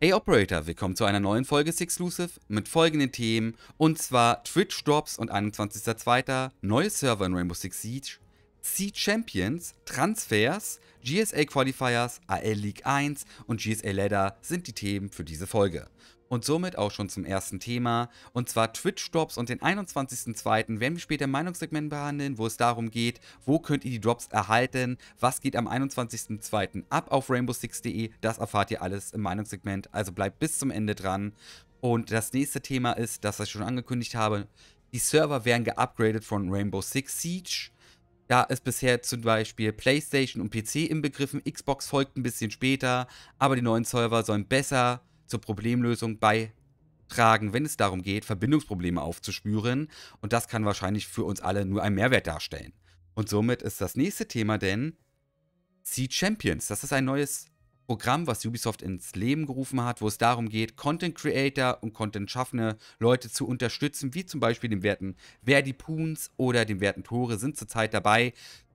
Hey Operator, willkommen zu einer neuen Folge Sixclusive mit folgenden Themen und zwar Twitch Drops und 21.02. neue Server in Rainbow Six Siege, Seed Champions, Transfers, GSA Qualifiers, AL League 1 und GSA Ladder sind die Themen für diese Folge. Und somit auch schon zum ersten Thema, und zwar Twitch-Drops und den 21.02. werden wir später im Meinungssegment behandeln, wo es darum geht, wo könnt ihr die Drops erhalten, was geht am 21.02. ab auf rainbow6.de, das erfahrt ihr alles im Meinungssegment, also bleibt bis zum Ende dran. Und das nächste Thema ist, das ich schon angekündigt habe, die Server werden geupgradet von Rainbow Six Siege. Da ist bisher zum Beispiel PlayStation und PC inbegriffen, Xbox folgt ein bisschen später, aber die neuen Server sollen besser zur Problemlösung beitragen, wenn es darum geht, Verbindungsprobleme aufzuspüren. Und das kann wahrscheinlich für uns alle nur einen Mehrwert darstellen. Und somit ist das nächste Thema denn Seed Champions. Das ist ein neues Programm, was Ubisoft ins Leben gerufen hat, wo es darum geht, Content Creator und Content schaffende Leute zu unterstützen, wie zum Beispiel den Werten Verdi Poons oder den Werten Tore sind zurzeit dabei.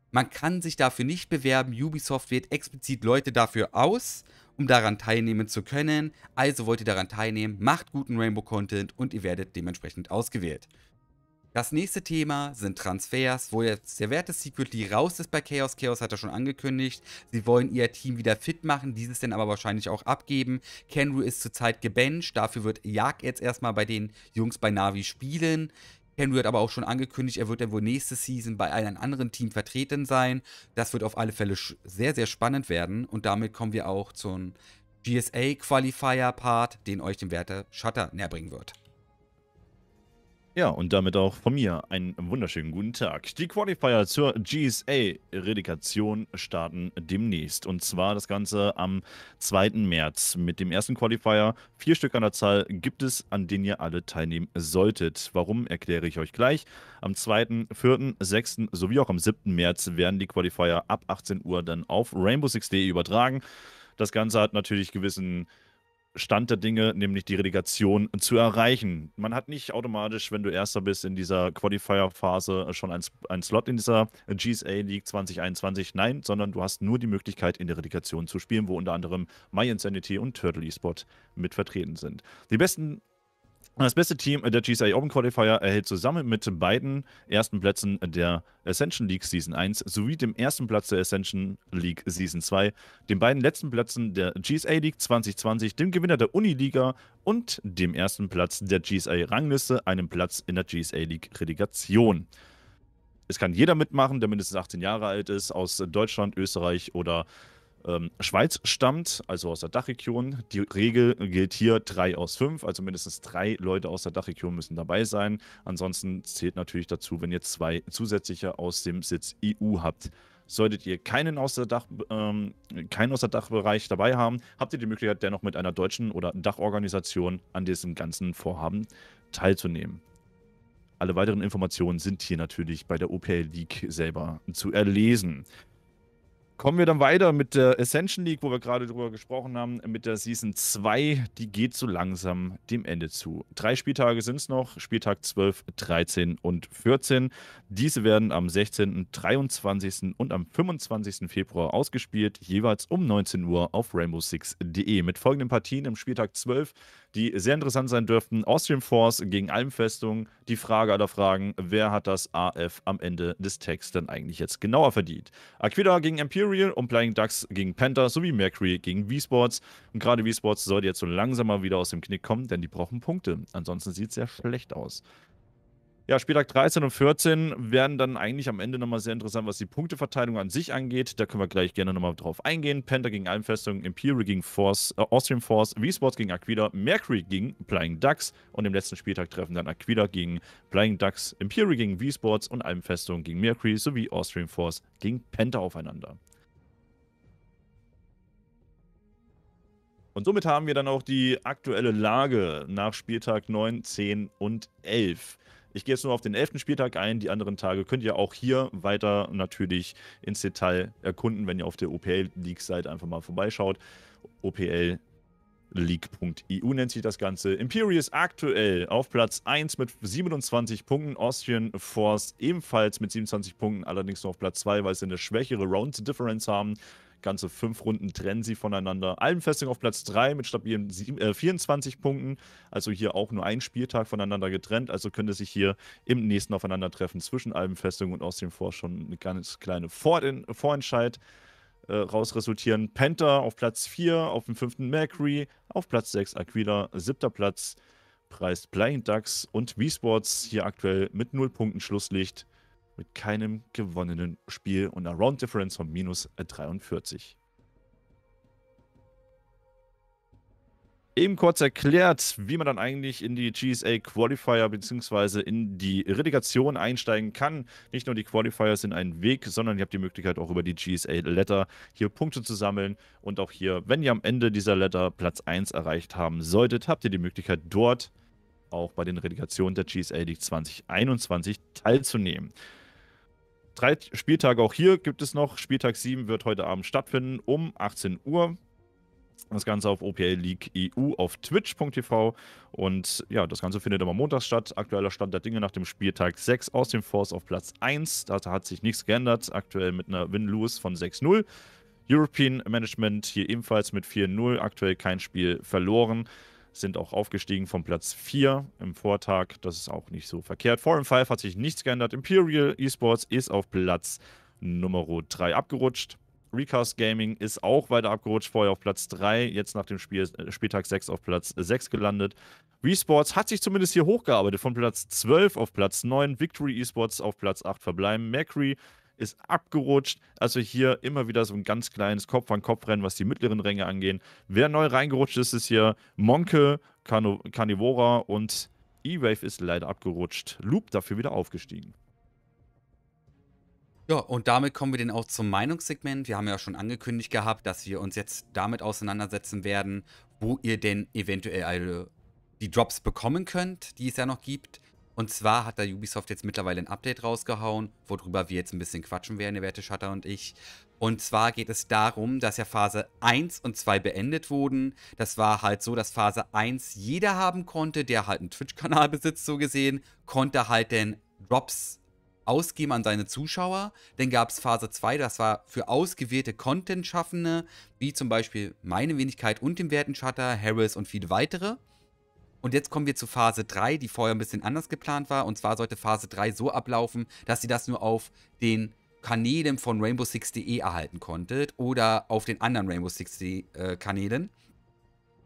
Man kann sich dafür nicht bewerben. Ubisoft wählt explizit Leute dafür aus um daran teilnehmen zu können. Also wollt ihr daran teilnehmen, macht guten Rainbow-Content und ihr werdet dementsprechend ausgewählt. Das nächste Thema sind Transfers, wo jetzt der Wert des Secretly raus ist bei Chaos. Chaos hat er schon angekündigt. Sie wollen ihr Team wieder fit machen, dieses dann aber wahrscheinlich auch abgeben. Kenru ist zurzeit gebencht, dafür wird Jag jetzt erstmal bei den Jungs bei Navi spielen. Henry hat aber auch schon angekündigt, er wird dann wohl nächste Season bei einem anderen Team vertreten sein. Das wird auf alle Fälle sehr, sehr spannend werden. Und damit kommen wir auch zum GSA-Qualifier-Part, den euch den Werte Shutter näher bringen wird. Ja, und damit auch von mir einen wunderschönen guten Tag. Die Qualifier zur GSA-Redikation starten demnächst. Und zwar das Ganze am 2. März. Mit dem ersten Qualifier, vier Stück an der Zahl, gibt es, an denen ihr alle teilnehmen solltet. Warum, erkläre ich euch gleich. Am 2., 4., 6. sowie auch am 7. März werden die Qualifier ab 18 Uhr dann auf Rainbow 6.de übertragen. Das Ganze hat natürlich gewissen Stand der Dinge, nämlich die Relegation, zu erreichen. Man hat nicht automatisch, wenn du Erster bist, in dieser Qualifier-Phase äh, schon einen Slot in dieser äh, GSA League 2021. Nein, sondern du hast nur die Möglichkeit, in der Relegation zu spielen, wo unter anderem My Insanity und Turtle Esport mit vertreten sind. Die besten das beste Team der GSA Open Qualifier erhält zusammen mit beiden ersten Plätzen der Ascension League Season 1 sowie dem ersten Platz der Ascension League Season 2, den beiden letzten Plätzen der GSA League 2020, dem Gewinner der Uniliga und dem ersten Platz der GSA Rangliste, einen Platz in der GSA League Relegation. Es kann jeder mitmachen, der mindestens 18 Jahre alt ist, aus Deutschland, Österreich oder ähm, Schweiz stammt, also aus der Dachregion. Die Regel gilt hier 3 aus 5, also mindestens drei Leute aus der Dachregion müssen dabei sein. Ansonsten zählt natürlich dazu, wenn ihr zwei zusätzliche aus dem Sitz EU habt. Solltet ihr keinen aus, der Dach, ähm, keinen aus der Dachbereich dabei haben, habt ihr die Möglichkeit, dennoch mit einer deutschen oder Dachorganisation an diesem ganzen Vorhaben teilzunehmen. Alle weiteren Informationen sind hier natürlich bei der OPL League selber zu erlesen. Kommen wir dann weiter mit der Ascension League, wo wir gerade drüber gesprochen haben, mit der Season 2. Die geht so langsam dem Ende zu. Drei Spieltage sind es noch: Spieltag 12, 13 und 14. Diese werden am 16., 23. und am 25. Februar ausgespielt, jeweils um 19 Uhr auf rainbow6.de. Mit folgenden Partien im Spieltag 12 die sehr interessant sein dürften. Austrian Force gegen Almfestung. Die Frage aller Fragen, wer hat das AF am Ende des Tags denn eigentlich jetzt genauer verdient? Aquila gegen Imperial und Flying Ducks gegen Panther sowie Mercury gegen V-Sports. Und gerade V-Sports sollte jetzt so langsam mal wieder aus dem Knick kommen, denn die brauchen Punkte. Ansonsten sieht es sehr schlecht aus. Ja, Spieltag 13 und 14 werden dann eigentlich am Ende nochmal sehr interessant, was die Punkteverteilung an sich angeht. Da können wir gleich gerne nochmal drauf eingehen. Panther gegen Almfestung, Imperial gegen Force, äh, Austrian Force, V-Sports gegen Aquila, Mercury gegen Flying Ducks und im letzten Spieltag treffen dann Aquila gegen Flying Ducks, Imperial gegen V-Sports und Almfestung gegen Mercury sowie Austrian Force gegen Panther aufeinander. Und somit haben wir dann auch die aktuelle Lage nach Spieltag 9, 10 und 11. Ich gehe jetzt nur auf den elften Spieltag ein. Die anderen Tage könnt ihr auch hier weiter natürlich ins Detail erkunden, wenn ihr auf der OPL League seid. Einfach mal vorbeischaut. OPL League.eu nennt sich das Ganze. Imperius aktuell auf Platz 1 mit 27 Punkten. Austrian Force ebenfalls mit 27 Punkten, allerdings nur auf Platz 2, weil sie eine schwächere Round Difference haben. Ganze fünf Runden trennen sie voneinander. Alpenfesting auf Platz 3 mit stabilen sieben, äh, 24 Punkten. Also hier auch nur ein Spieltag voneinander getrennt. Also könnte sich hier im nächsten Aufeinandertreffen zwischen Alpenfestung und aus dem Vor schon eine ganz kleine Vor Vorentscheid äh, raus resultieren. Panther auf Platz 4, auf dem fünften Mercury, auf Platz 6 Aquila, siebter Platz. Preist Blind Ducks und Wii sports hier aktuell mit null Punkten Schlusslicht mit keinem gewonnenen Spiel und einer Round Difference von minus 43. Eben kurz erklärt, wie man dann eigentlich in die GSA Qualifier bzw. in die Relegation einsteigen kann. Nicht nur die Qualifier sind ein Weg, sondern ihr habt die Möglichkeit auch über die GSA Letter hier Punkte zu sammeln. Und auch hier, wenn ihr am Ende dieser Letter Platz 1 erreicht haben solltet, habt ihr die Möglichkeit dort auch bei den Relegationen der GSA League 2021 teilzunehmen drei Spieltage auch hier gibt es noch. Spieltag 7 wird heute Abend stattfinden um 18 Uhr. Das Ganze auf OPL League EU auf twitch.tv. Und ja, das Ganze findet immer montags statt. Aktueller Stand der Dinge nach dem Spieltag 6 aus dem Force auf Platz 1. Da hat sich nichts geändert. Aktuell mit einer Win-Lose von 6-0. European Management hier ebenfalls mit 4-0. Aktuell kein Spiel verloren sind auch aufgestiegen vom Platz 4 im Vortag. Das ist auch nicht so verkehrt. Foreign 5 hat sich nichts geändert. Imperial Esports ist auf Platz Nummer 3 abgerutscht. Recast Gaming ist auch weiter abgerutscht, vorher auf Platz 3, jetzt nach dem Spiel, äh, Spieltag 6 auf Platz 6 gelandet. Resports hat sich zumindest hier hochgearbeitet, von Platz 12 auf Platz 9, Victory Esports auf Platz 8 verbleiben, Mercury ist abgerutscht. Also hier immer wieder so ein ganz kleines Kopf-an-Kopf-Rennen, was die mittleren Ränge angeht. Wer neu reingerutscht ist, ist hier Monke, Carno Carnivora und E-Wave ist leider abgerutscht. Loop dafür wieder aufgestiegen. Ja, und damit kommen wir dann auch zum Meinungssegment. Wir haben ja schon angekündigt gehabt, dass wir uns jetzt damit auseinandersetzen werden, wo ihr denn eventuell die Drops bekommen könnt, die es ja noch gibt. Und zwar hat da Ubisoft jetzt mittlerweile ein Update rausgehauen, worüber wir jetzt ein bisschen quatschen werden, der werte Shutter und ich. Und zwar geht es darum, dass ja Phase 1 und 2 beendet wurden. Das war halt so, dass Phase 1 jeder haben konnte, der halt einen Twitch-Kanal besitzt, so gesehen, konnte halt den Drops ausgeben an seine Zuschauer. Dann gab es Phase 2, das war für ausgewählte Content-Schaffende, wie zum Beispiel meine Wenigkeit und den werten Shutter, Harris und viele weitere. Und jetzt kommen wir zu Phase 3, die vorher ein bisschen anders geplant war. Und zwar sollte Phase 3 so ablaufen, dass ihr das nur auf den Kanälen von Rainbow Six.de erhalten konntet oder auf den anderen Rainbow Six e, äh, Kanälen.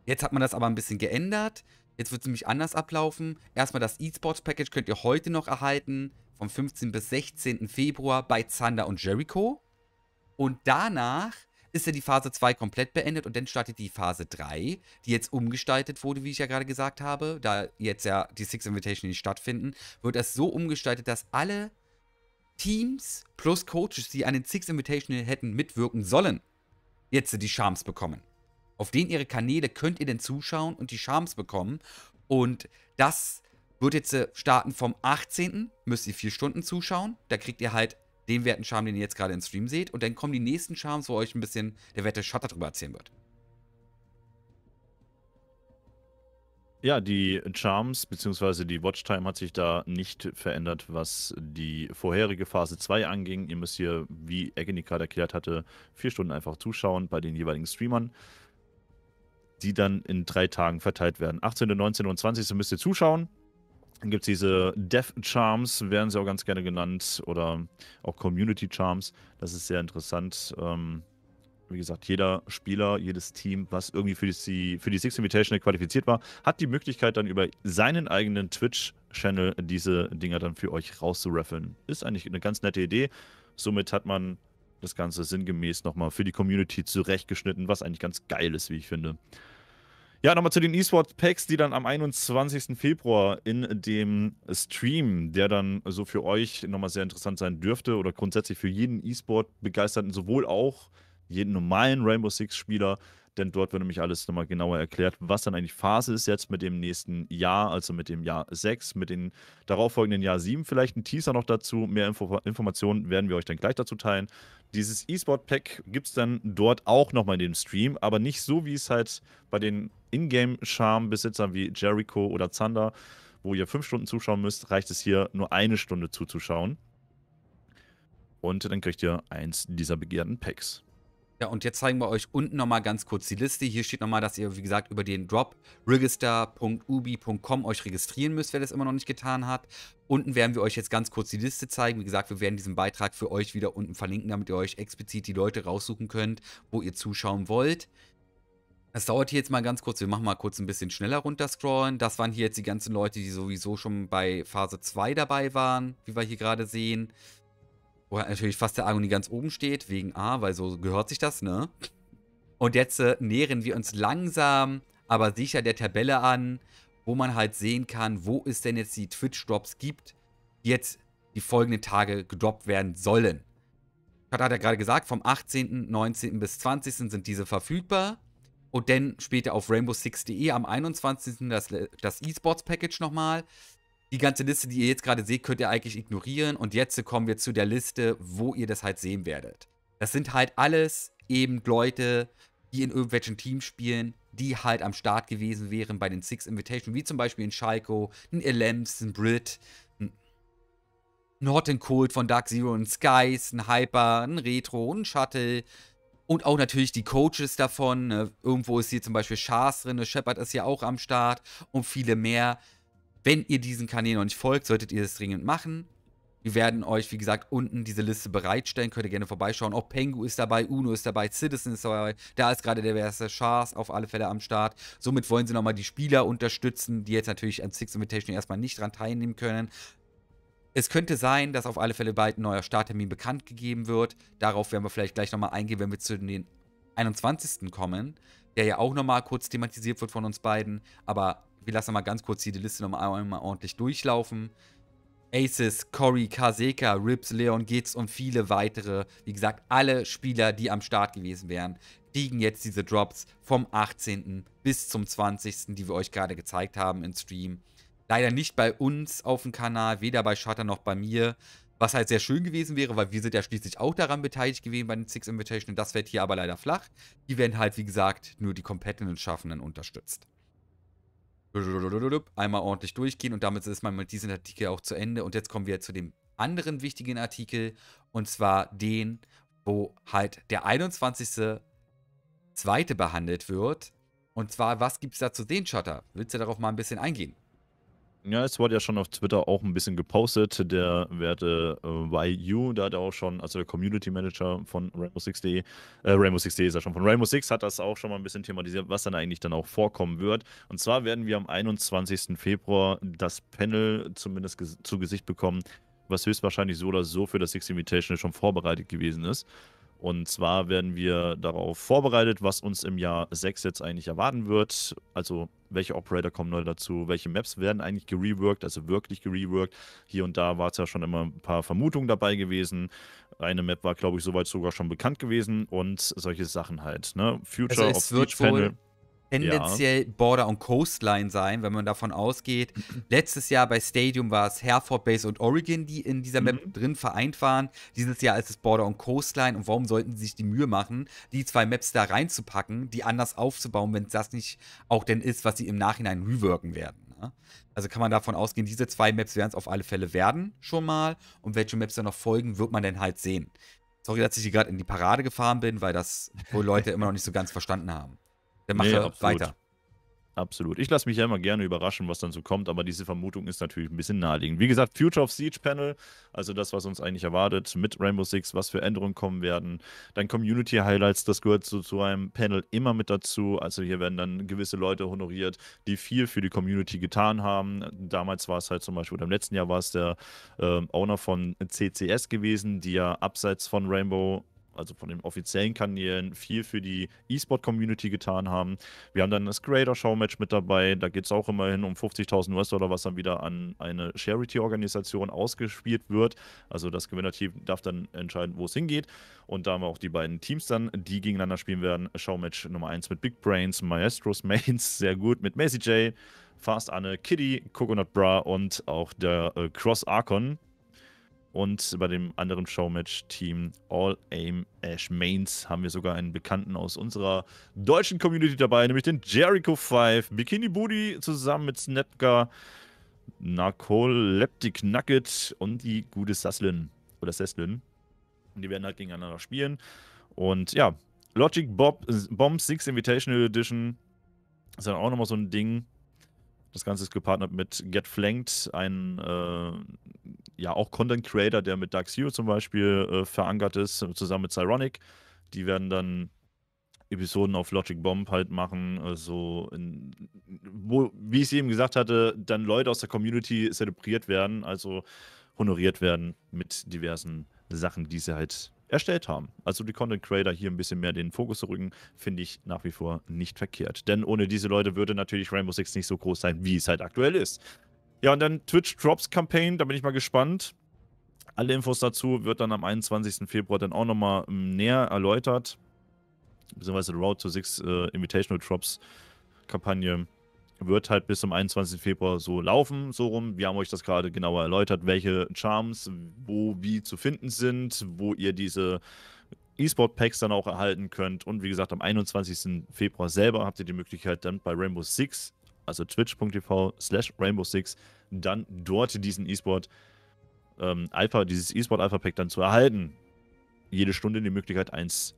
Jetzt hat man das aber ein bisschen geändert. Jetzt wird es nämlich anders ablaufen. Erstmal das E-Sports Package könnt ihr heute noch erhalten, vom 15 bis 16. Februar bei Zander und Jericho. Und danach ist ja die Phase 2 komplett beendet und dann startet die Phase 3, die jetzt umgestaltet wurde, wie ich ja gerade gesagt habe. Da jetzt ja die Six Invitation nicht stattfinden, wird das so umgestaltet, dass alle Teams plus Coaches, die an den Six Invitational hätten mitwirken sollen, jetzt die Charms bekommen. Auf denen ihre Kanäle könnt ihr denn zuschauen und die Charms bekommen. Und das wird jetzt äh, starten vom 18. Müsst ihr vier Stunden zuschauen. Da kriegt ihr halt den werten Charme, den ihr jetzt gerade im Stream seht. Und dann kommen die nächsten Charms, wo euch ein bisschen der Werte Schotter darüber erzählen wird. Ja, die Charms bzw. die Watchtime hat sich da nicht verändert, was die vorherige Phase 2 anging. Ihr müsst hier, wie Agony gerade erklärt hatte, vier Stunden einfach zuschauen bei den jeweiligen Streamern, die dann in drei Tagen verteilt werden. 18., 19. und 20. müsst ihr zuschauen. Dann gibt es diese Death Charms, werden sie auch ganz gerne genannt, oder auch Community Charms. Das ist sehr interessant. Ähm, wie gesagt, jeder Spieler, jedes Team, was irgendwie für die, für die Six Invitational qualifiziert war, hat die Möglichkeit, dann über seinen eigenen Twitch-Channel diese Dinger dann für euch rauszuraffeln. Ist eigentlich eine ganz nette Idee. Somit hat man das Ganze sinngemäß nochmal für die Community zurechtgeschnitten, was eigentlich ganz geil ist, wie ich finde. Ja, nochmal zu den E-Sport-Packs, die dann am 21. Februar in dem Stream, der dann so für euch nochmal sehr interessant sein dürfte oder grundsätzlich für jeden E-Sport-Begeisterten, sowohl auch jeden normalen Rainbow Six-Spieler, denn dort wird nämlich alles nochmal genauer erklärt, was dann eigentlich Phase ist jetzt mit dem nächsten Jahr, also mit dem Jahr 6, mit dem darauffolgenden Jahr 7. Vielleicht ein Teaser noch dazu, mehr Info Informationen werden wir euch dann gleich dazu teilen. Dieses E-Sport-Pack gibt es dann dort auch nochmal in dem Stream, aber nicht so, wie es halt bei den Ingame-Charme-Besitzern wie Jericho oder Zander, wo ihr fünf Stunden zuschauen müsst, reicht es hier nur eine Stunde zuzuschauen. Und dann kriegt ihr eins dieser begehrten Packs. Ja, und jetzt zeigen wir euch unten nochmal ganz kurz die Liste. Hier steht nochmal, dass ihr, wie gesagt, über den Drop register.ubi.com euch registrieren müsst, wer das immer noch nicht getan hat. Unten werden wir euch jetzt ganz kurz die Liste zeigen. Wie gesagt, wir werden diesen Beitrag für euch wieder unten verlinken, damit ihr euch explizit die Leute raussuchen könnt, wo ihr zuschauen wollt. Das dauert hier jetzt mal ganz kurz. Wir machen mal kurz ein bisschen schneller runterscrollen. Das waren hier jetzt die ganzen Leute, die sowieso schon bei Phase 2 dabei waren, wie wir hier gerade sehen. Wo natürlich fast der Agony ganz oben steht, wegen A, weil so gehört sich das, ne? Und jetzt äh, nähern wir uns langsam, aber sicher der Tabelle an, wo man halt sehen kann, wo es denn jetzt die Twitch-Drops gibt, die jetzt die folgenden Tage gedroppt werden sollen. Kat hat ja gerade gesagt, vom 18., 19. bis 20. sind diese verfügbar. Und dann später auf rainbow6.de am 21. das, äh, das E-Sports-Package nochmal die ganze Liste, die ihr jetzt gerade seht, könnt ihr eigentlich ignorieren. Und jetzt kommen wir zu der Liste, wo ihr das halt sehen werdet. Das sind halt alles eben Leute, die in irgendwelchen Teams spielen, die halt am Start gewesen wären bei den Six Invitation, wie zum Beispiel in Schalke, ein Elems, ein Brit, ein Hot and Cold von Dark Zero, ein Skies, ein Hyper, ein Retro, ein Shuttle, und auch natürlich die Coaches davon. Ne? Irgendwo ist hier zum Beispiel Schaas drin, ne? Shepard ist ja auch am Start und viele mehr. Wenn ihr diesen Kanälen noch nicht folgt, solltet ihr das dringend machen. Wir werden euch, wie gesagt, unten diese Liste bereitstellen. Könnt ihr gerne vorbeischauen. Auch Pengu ist dabei, Uno ist dabei, Citizen ist dabei. Da ist gerade der erste Chars auf alle Fälle am Start. Somit wollen sie nochmal die Spieler unterstützen, die jetzt natürlich an Six Invitation erstmal nicht dran teilnehmen können. Es könnte sein, dass auf alle Fälle bald ein neuer Starttermin bekannt gegeben wird. Darauf werden wir vielleicht gleich nochmal eingehen, wenn wir zu den 21. kommen, der ja auch nochmal kurz thematisiert wird von uns beiden. Aber wir lassen mal ganz kurz hier die Liste nochmal einmal ordentlich durchlaufen. Aces, Corey, Kaseka, Rips, Leon Gates und viele weitere. Wie gesagt, alle Spieler, die am Start gewesen wären, kriegen jetzt diese Drops vom 18. bis zum 20., die wir euch gerade gezeigt haben im Stream. Leider nicht bei uns auf dem Kanal, weder bei Shutter noch bei mir. Was halt sehr schön gewesen wäre, weil wir sind ja schließlich auch daran beteiligt gewesen bei den Six Invitational. Das fällt hier aber leider flach. Die werden halt, wie gesagt, nur die kompletten Schaffenden unterstützt einmal ordentlich durchgehen und damit ist man mit diesem Artikel auch zu Ende. Und jetzt kommen wir zu dem anderen wichtigen Artikel und zwar den, wo halt der 21. zweite behandelt wird. Und zwar, was gibt es da zu sehen, Shutter? Willst du darauf mal ein bisschen eingehen? Ja, es wurde ja schon auf Twitter auch ein bisschen gepostet. Der werte äh, YU, da hat er auch schon, also der Community Manager von Rainbow 6.de, äh, Rainbow 6.de ist er schon von Rainbow 6, hat das auch schon mal ein bisschen thematisiert, was dann eigentlich dann auch vorkommen wird. Und zwar werden wir am 21. Februar das Panel zumindest ges zu Gesicht bekommen, was höchstwahrscheinlich so oder so für das Six Invitational schon vorbereitet gewesen ist. Und zwar werden wir darauf vorbereitet, was uns im Jahr 6 jetzt eigentlich erwarten wird. Also welche Operator kommen neu dazu, welche Maps werden eigentlich gereworked, also wirklich gereworked. Hier und da war es ja schon immer ein paar Vermutungen dabei gewesen. Eine Map war, glaube ich, soweit sogar schon bekannt gewesen und solche Sachen halt. Ne? Future also of Siege Panel. Wohl tendenziell ja. Border und Coastline sein, wenn man davon ausgeht. Letztes Jahr bei Stadium war es Herford Base und Oregon, die in dieser Map mhm. drin vereint waren. Dieses Jahr ist es Border und Coastline. Und warum sollten sie sich die Mühe machen, die zwei Maps da reinzupacken, die anders aufzubauen, wenn das nicht auch denn ist, was sie im Nachhinein reworken werden? Ne? Also kann man davon ausgehen, diese zwei Maps werden es auf alle Fälle werden, schon mal. Und welche Maps dann noch folgen, wird man dann halt sehen. Sorry, dass ich hier gerade in die Parade gefahren bin, weil das wohl Leute immer noch nicht so ganz verstanden haben. Dann macht nee, absolut. weiter. Absolut. Ich lasse mich ja immer gerne überraschen, was dann so kommt, aber diese Vermutung ist natürlich ein bisschen naheliegend. Wie gesagt, Future of Siege Panel, also das, was uns eigentlich erwartet mit Rainbow Six, was für Änderungen kommen werden. Dann Community Highlights, das gehört so zu einem Panel immer mit dazu. Also hier werden dann gewisse Leute honoriert, die viel für die Community getan haben. Damals war es halt zum Beispiel, oder im letzten Jahr war es der äh, Owner von CCS gewesen, die ja abseits von Rainbow also von den offiziellen Kanälen, viel für die E-Sport-Community getan haben. Wir haben dann das Greater show match mit dabei. Da geht es auch immerhin um 50.000 US-Dollar, was dann wieder an eine Charity-Organisation ausgespielt wird. Also das Gewinnerteam darf dann entscheiden, wo es hingeht. Und da haben wir auch die beiden Teams dann, die gegeneinander spielen werden. Show-Match Nummer 1 mit Big Brains, Maestros Mains, sehr gut, mit Macy J. Fast Anne, Kitty, Coconut Bra und auch der äh, Cross Archon, und bei dem anderen Showmatch-Team All Aim Ash Mains haben wir sogar einen Bekannten aus unserer deutschen Community dabei, nämlich den Jericho 5. Bikini Booty zusammen mit Snapka, Narcoleptic Nugget und die gute Sasslin Oder Saslin. die werden halt gegeneinander spielen. Und ja, Logic Bob, äh, Bomb Six Invitational Edition ist dann auch nochmal so ein Ding. Das Ganze ist gepartnert mit Get Flanked, ein äh, ja auch Content Creator, der mit Dark Zero zum Beispiel äh, verankert ist, äh, zusammen mit Cyronic. Die werden dann Episoden auf Logic Bomb halt machen, äh, so in, wo, wie ich es eben gesagt hatte, dann Leute aus der Community zelebriert werden, also honoriert werden mit diversen Sachen, die sie halt erstellt haben. Also die Content Creator hier ein bisschen mehr den Fokus zu rücken, finde ich nach wie vor nicht verkehrt. Denn ohne diese Leute würde natürlich Rainbow Six nicht so groß sein, wie es halt aktuell ist. Ja, und dann Twitch Drops Campaign, da bin ich mal gespannt. Alle Infos dazu wird dann am 21. Februar dann auch nochmal ähm, näher erläutert. Beziehungsweise Road to Six äh, Invitational Drops Kampagne wird halt bis zum 21. Februar so laufen, so rum. Wir haben euch das gerade genauer erläutert, welche Charms wo wie zu finden sind, wo ihr diese E-Sport-Packs dann auch erhalten könnt. Und wie gesagt, am 21. Februar selber habt ihr die Möglichkeit, dann bei Rainbow Six also twitch.tv slash Rainbow 6 dann dort diesen E-Sport ähm, Alpha, dieses E-Sport Alpha Pack dann zu erhalten. Jede Stunde die Möglichkeit, eins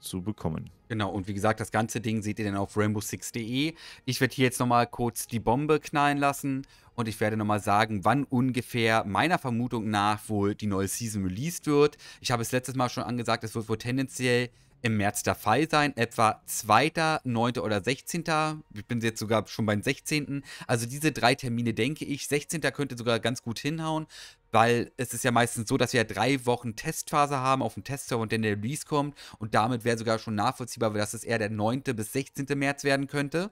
zu bekommen. Genau, und wie gesagt, das ganze Ding seht ihr dann auf rainbow6.de. Ich werde hier jetzt nochmal kurz die Bombe knallen lassen und ich werde nochmal sagen, wann ungefähr meiner Vermutung nach wohl die neue Season released wird. Ich habe es letztes Mal schon angesagt, es wird wohl tendenziell im März der Fall sein, etwa 2., 9. oder 16. Ich bin jetzt sogar schon beim 16. Also diese drei Termine denke ich. 16. könnte sogar ganz gut hinhauen, weil es ist ja meistens so, dass wir ja drei Wochen Testphase haben auf dem Testserver und dann der Release kommt. Und damit wäre sogar schon nachvollziehbar, dass es eher der 9. bis 16. März werden könnte.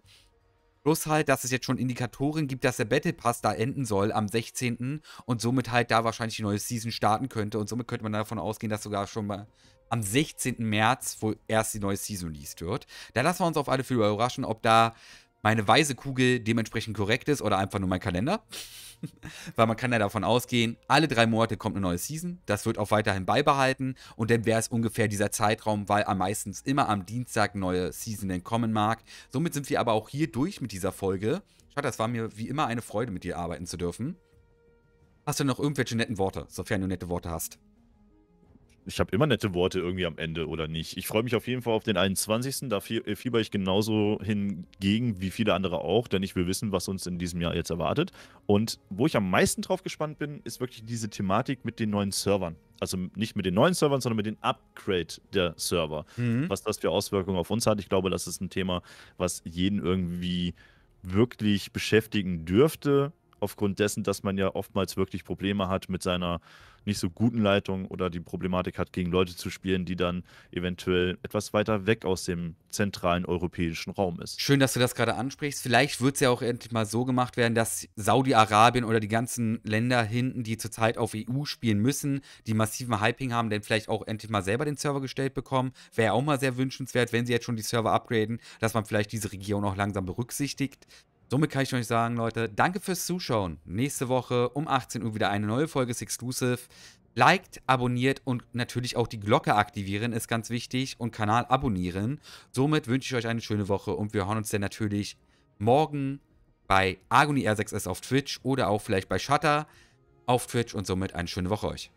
Plus halt, dass es jetzt schon Indikatoren gibt, dass der Battle Pass da enden soll am 16. und somit halt da wahrscheinlich die neue Season starten könnte. Und somit könnte man davon ausgehen, dass sogar schon mal am 16. März wohl erst die neue Season released wird. Da lassen wir uns auf alle Fälle überraschen, ob da meine weise Kugel dementsprechend korrekt ist oder einfach nur mein Kalender. Weil man kann ja davon ausgehen, alle drei Monate kommt eine neue Season. Das wird auch weiterhin beibehalten. Und dann wäre es ungefähr dieser Zeitraum, weil am meistens immer am Dienstag neue Season dann kommen mag. Somit sind wir aber auch hier durch mit dieser Folge. Schade, das war mir wie immer eine Freude, mit dir arbeiten zu dürfen. Hast du noch irgendwelche netten Worte, sofern du nette Worte hast? ich habe immer nette Worte irgendwie am Ende oder nicht. Ich freue mich auf jeden Fall auf den 21. Da äh, fieber ich genauso hingegen wie viele andere auch, denn ich will wissen, was uns in diesem Jahr jetzt erwartet. Und wo ich am meisten drauf gespannt bin, ist wirklich diese Thematik mit den neuen Servern. Also nicht mit den neuen Servern, sondern mit dem Upgrade der Server. Mhm. Was das für Auswirkungen auf uns hat. Ich glaube, das ist ein Thema, was jeden irgendwie wirklich beschäftigen dürfte aufgrund dessen, dass man ja oftmals wirklich Probleme hat mit seiner nicht so guten Leitung oder die Problematik hat, gegen Leute zu spielen, die dann eventuell etwas weiter weg aus dem zentralen europäischen Raum ist. Schön, dass du das gerade ansprichst. Vielleicht wird es ja auch endlich mal so gemacht werden, dass Saudi-Arabien oder die ganzen Länder hinten, die zurzeit auf EU spielen müssen, die massiven Hyping haben, denn vielleicht auch endlich mal selber den Server gestellt bekommen. Wäre auch mal sehr wünschenswert, wenn sie jetzt schon die Server upgraden, dass man vielleicht diese Region auch langsam berücksichtigt. Somit kann ich euch sagen, Leute, danke fürs Zuschauen. Nächste Woche um 18 Uhr wieder eine neue Folge ist Exclusive. Liked, abonniert und natürlich auch die Glocke aktivieren ist ganz wichtig und Kanal abonnieren. Somit wünsche ich euch eine schöne Woche und wir hören uns dann natürlich morgen bei Agony R6S auf Twitch oder auch vielleicht bei Shutter auf Twitch und somit eine schöne Woche euch.